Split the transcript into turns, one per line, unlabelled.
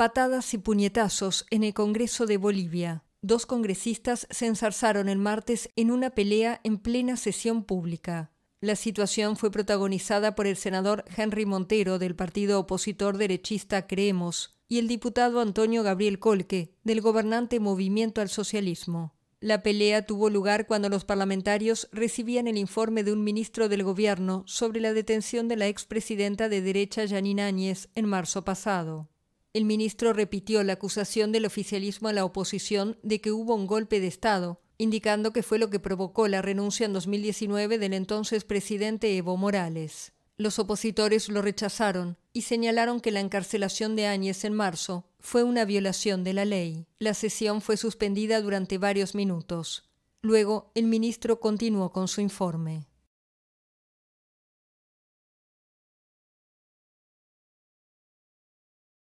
Patadas y puñetazos en el Congreso de Bolivia. Dos congresistas se ensarzaron el martes en una pelea en plena sesión pública. La situación fue protagonizada por el senador Henry Montero del partido opositor derechista Creemos y el diputado Antonio Gabriel Colque del gobernante Movimiento al Socialismo. La pelea tuvo lugar cuando los parlamentarios recibían el informe de un ministro del gobierno sobre la detención de la expresidenta de derecha Janine Áñez en marzo pasado. El ministro repitió la acusación del oficialismo a la oposición de que hubo un golpe de Estado, indicando que fue lo que provocó la renuncia en 2019 del entonces presidente Evo Morales. Los opositores lo rechazaron y señalaron que la encarcelación de Áñez en marzo fue una violación de la ley. La sesión fue suspendida durante varios minutos. Luego, el ministro continuó con su informe.